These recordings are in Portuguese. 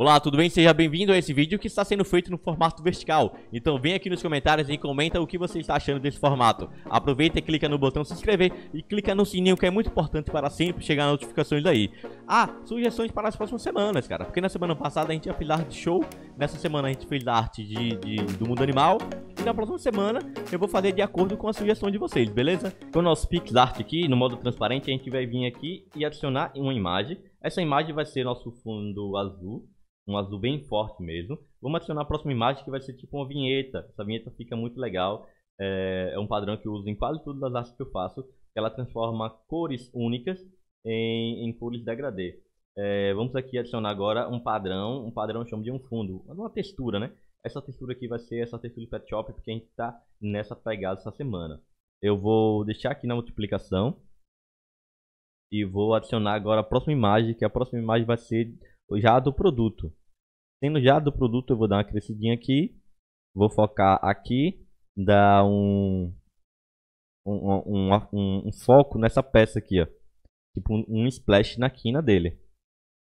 Olá, tudo bem? Seja bem-vindo a esse vídeo que está sendo feito no formato vertical. Então vem aqui nos comentários e comenta o que você está achando desse formato. Aproveita e clica no botão se inscrever e clica no sininho que é muito importante para sempre chegar notificações daí. Ah, sugestões para as próximas semanas, cara. Porque na semana passada a gente ia fez arte show, nessa semana a gente fez arte de, de, do mundo animal. E na próxima semana eu vou fazer de acordo com a sugestão de vocês, beleza? Com então, o nosso PixArt aqui, no modo transparente, a gente vai vir aqui e adicionar uma imagem. Essa imagem vai ser nosso fundo azul um azul bem forte mesmo. Vamos adicionar a próxima imagem que vai ser tipo uma vinheta. Essa vinheta fica muito legal. É, é um padrão que eu uso em quase todas as artes que eu faço. ela transforma cores únicas em, em cores degradê. É, vamos aqui adicionar agora um padrão. Um padrão chama de um fundo. Uma textura, né? Essa textura aqui vai ser essa textura de Pet Shop. Porque a gente está nessa pegada essa semana. Eu vou deixar aqui na multiplicação. E vou adicionar agora a próxima imagem. Que a próxima imagem vai ser já do produto. Tendo já do produto, eu vou dar uma crescidinha aqui. Vou focar aqui, dar um, um, um, um, um foco nessa peça aqui, ó. Tipo um, splash na quina dele.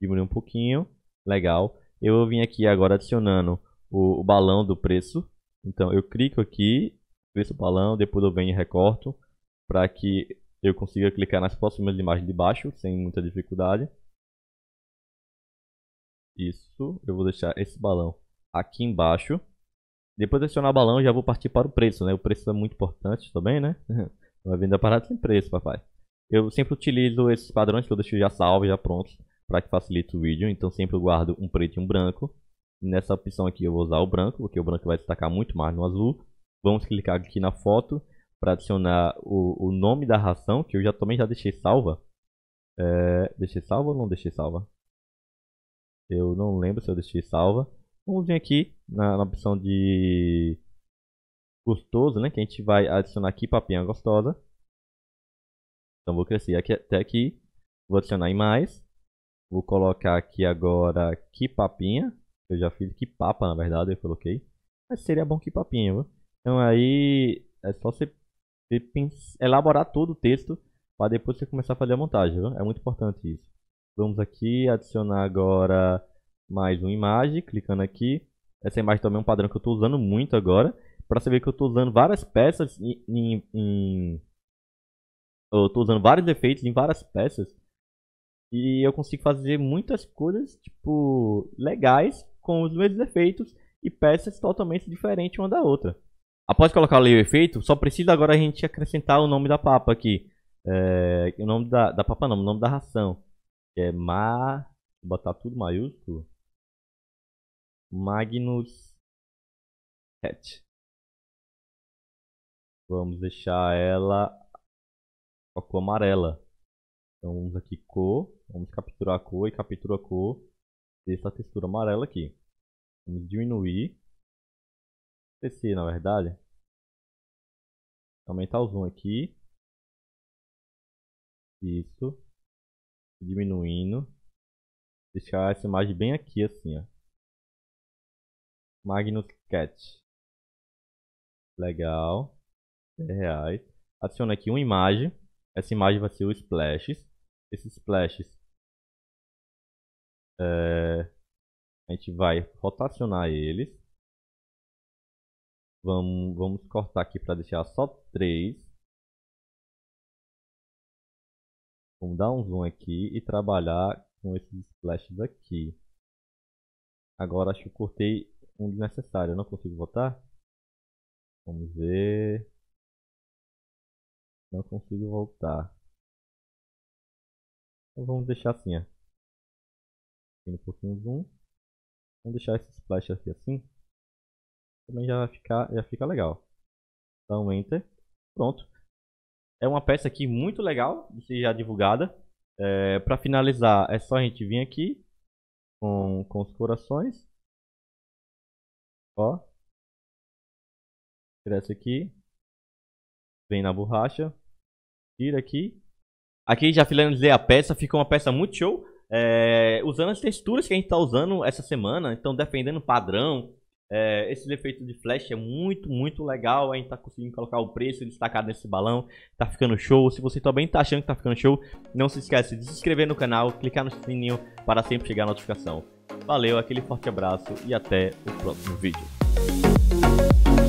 Diminuir um pouquinho, legal. Eu vou vir aqui agora adicionando o, o balão do preço. Então eu clico aqui, preço balão, depois eu venho e recorto para que eu consiga clicar nas próximas imagens de baixo sem muita dificuldade isso, eu vou deixar esse balão aqui embaixo. Depois de adicionar o balão, já vou partir para o preço, né? O preço é muito importante também, né? Vai vender a parada sem preço, papai. Eu sempre utilizo esses padrões que eu deixo já salvos, já prontos, para que facilite o vídeo. Então sempre eu guardo um preto e um branco. Nessa opção aqui eu vou usar o branco, porque o branco vai destacar muito mais no azul. Vamos clicar aqui na foto para adicionar o, o, nome da ração, que eu já também já deixei salva. É, deixei salva ou não deixei salva? Eu não lembro se eu deixei salva. Vamos vir aqui na, na opção de gostoso, né? Que a gente vai adicionar aqui papinha gostosa. Então vou crescer aqui, até aqui. Vou adicionar em mais. Vou colocar aqui agora que papinha. Eu já fiz que papa, na verdade, eu coloquei. Mas seria bom que papinha, viu? Então aí é só você elaborar todo o texto para depois você começar a fazer a montagem, viu? É muito importante isso. Vamos aqui adicionar agora mais uma imagem, clicando aqui. Essa imagem também é um padrão que eu estou usando muito agora. Para você ver que eu estou usando várias peças em, em, em... Eu estou usando vários efeitos em várias peças. E eu consigo fazer muitas coisas, tipo, legais com os mesmos efeitos e peças totalmente diferentes uma da outra. Após colocar ali o efeito, só precisa agora a gente acrescentar o nome da papa aqui. É, o nome da, da papa não, o nome da ração que é Ma. Vou botar tudo maiúsculo. Magnus Hat. Vamos deixar ela com a cor amarela. Então vamos aqui cor, vamos capturar a cor e captura a cor dessa textura amarela aqui. Vamos diminuir. PC na verdade. Aumentar o zoom aqui. Isso diminuindo. Deixar essa imagem bem aqui, assim, ó. Magnus Cat. Legal. reais. Adiciona aqui uma imagem. Essa imagem vai ser o Splashes. Esses Splashes. É... A gente vai rotacionar eles. Vamos, vamos cortar aqui para deixar só 3. Vamos dar um zoom aqui e trabalhar com esses splashes aqui. Agora acho que eu cortei um desnecessário. Eu não consigo voltar? Vamos ver. Não consigo voltar. Então vamos deixar assim, ó. Um pouquinho de zoom. Vamos deixar esse splash aqui assim. Também já, vai ficar, já fica legal. Então enter. Pronto. É uma peça aqui muito legal, de já divulgada. É, para finalizar, é só a gente vir aqui com, com os corações. Ó. essa aqui. Vem na borracha. Tira aqui. Aqui já finalizei a peça. Ficou uma peça muito show. É, usando as texturas que a gente está usando essa semana. Então, defendendo padrão, é, esse efeito de flash é muito, muito legal. A gente tá conseguindo colocar o preço destacado nesse balão. Tá ficando show. Se você também tá achando que tá ficando show, não se esquece de se inscrever no canal, clicar no sininho para sempre chegar a notificação. Valeu, aquele forte abraço e até o próximo vídeo.